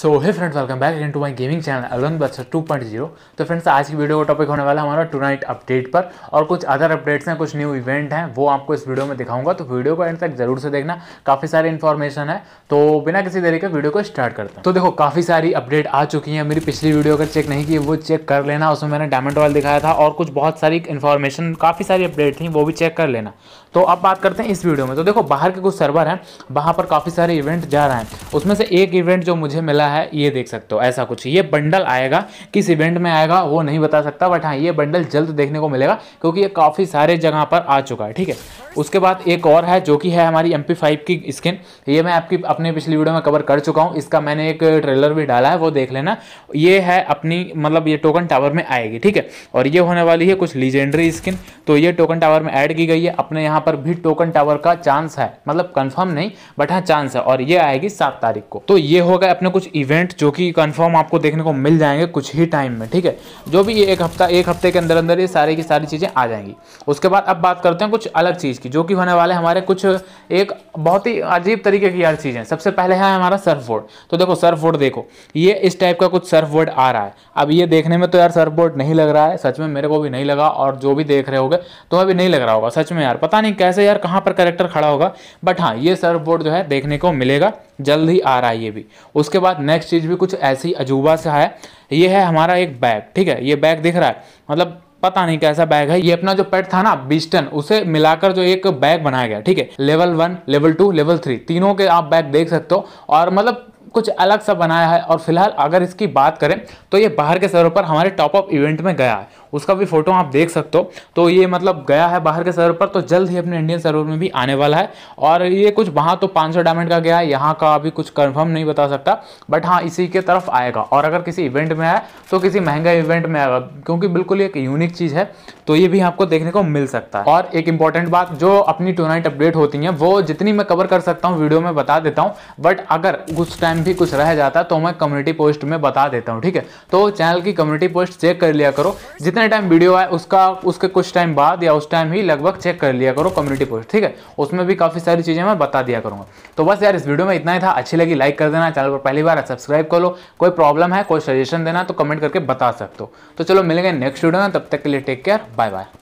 सो है friends welcome back in to my gaming channel अलवन बच्चर टू पॉइंट जीरो तो फ्रेंड्स आज की वीडियो का टॉपिक होने वाला हमारा टू नाइट अपडेट पर और कुछ अदर अपडेट्स हैं कुछ न्यू इवेंट हैं वो आपको इस वीडियो में दिखाऊंगा तो वीडियो को एंड तक जरूर से देखना काफ़ी सारी इन्फॉर्मेशन है तो बिना किसी तरीके के वीडियो को स्टार्ट करते हैं तो देखो काफ़ी सारी अपडेट आ चुकी है मेरी पिछली वीडियो अगर चेक नहीं की वो चेक कर लेना उसमें मैंने डायमंड ऑयल दिखाया था और कुछ बहुत सारी इन्फॉर्मेशन काफ़ी सारी अपडेट थी वो भी चेक कर लेना तो अब बात करते हैं इस वीडियो में तो देखो बाहर के कुछ सर्वर हैं वहाँ पर काफ़ी सारे इवेंट जा रहे हैं उसमें से एक इवेंट जो मुझे मिला क्या है ये देख सकते हो ऐसा कुछ ये बंडल आएगा किस इवेंट में आएगा वो नहीं बता सकता बट हाँ ये बंडल जल्द देखने को मिलेगा क्योंकि ये काफ़ी सारे जगह पर आ चुका है ठीक है उसके बाद एक और है जो कि है हमारी एम की स्किन ये मैं आपकी अपने पिछली वीडियो में कवर कर चुका हूँ इसका मैंने एक ट्रेलर भी डाला है वो देख लेना ये है अपनी मतलब ये टोकन टावर में आएगी ठीक है और ये होने वाली है कुछ लीजेंडरी स्किन तो ये टोकन टावर में ऐड की गई है अपने यहाँ पर भी टोकन टावर का चांस है मतलब कंफर्म नहीं बट हाँ चांस है और ये आएगी सात तारीख को तो ये होगा अपने कुछ कुछ इवेंट जो कि कंफर्म आपको देखने को मिल जाएंगे कुछ ही टाइम में ठीक है जो भी ये एक हफ्ता एक हफ्ते के अंदर अंदर ये सारी की सारी चीज़ें आ जाएंगी उसके बाद अब बात करते हैं कुछ अलग चीज़ की जो कि होने वाले हमारे कुछ एक बहुत ही अजीब तरीके की यार चीज़ें सबसे पहले है हमारा सर्फ बोर्ड तो देखो सर्फ बोर्ड देखो ये इस टाइप का कुछ सर्फ बोर्ड आ रहा है अब ये देखने में तो यार सर्फ बोर्ड नहीं लग रहा है सच में मेरे को भी नहीं लगा और जो भी देख रहे हो तो अभी नहीं लग रहा होगा सच में यार पता नहीं कैसे यार कहाँ पर करेक्टर खड़ा होगा बट हाँ ये सर्फ बोर्ड जो है देखने को मिलेगा जल्द ही आ रहा है ये भी उसके बाद नेक्स्ट चीज़ भी कुछ ऐसी अजूबा सा है ये है हमारा एक बैग ठीक है ये बैग दिख रहा है मतलब पता नहीं कैसा बैग है ये अपना जो पेट था ना बिस्टन उसे मिलाकर जो एक बैग बनाया गया ठीक है level one level two level three तीनों के आप बैग देख सकते हो और मतलब कुछ अलग सा बनाया है और फिलहाल अगर इसकी बात करें तो ये बाहर के सर्वर पर हमारे टॉप ऑफ इवेंट में गया है उसका भी फोटो आप देख सकते हो तो ये मतलब गया है बाहर के सर्वर पर तो जल्द ही अपने इंडियन सर्वर में भी आने वाला है और ये कुछ वहाँ तो 500 डायमंड का गया है यहाँ का अभी कुछ कन्फर्म नहीं बता सकता बट हाँ इसी के तरफ आएगा और अगर किसी इवेंट में आए तो किसी महंगा इवेंट में आएगा क्योंकि बिल्कुल एक यूनिक चीज़ है तो ये भी आपको देखने को मिल सकता है और एक इंपॉर्टेंट बात जो अपनी टोनाइट अपडेट होती है वो जितनी मैं कवर कर सकता हूँ वीडियो में बता देता हूँ बट अगर कुछ टाइम भी कुछ रह जाता है तो मैं कम्युनिटी पोस्ट में बता देता हूँ ठीक है तो चैनल की कम्युनिटी पोस्ट चेक कर लिया करो जितने जितने टाइम वीडियो आए उसका उसके कुछ टाइम बाद या उस टाइम ही लगभग चेक कर लिया करो कम्युनिटी पोस्ट ठीक है उसमें भी काफ़ी सारी चीज़ें मैं बता दिया करूंगा तो बस यार इस वीडियो में इतना ही था अच्छी लगी लाइक कर देना चैनल पर पहली बार सब्सक्राइब कर लो कोई प्रॉब्लम है कोई सजेशन देना तो कमेंट करके बता सकते हो तो चलो मिलेंगे नेक्स्ट वीडियो में तब तक के लिए टेक केयर बाय बाय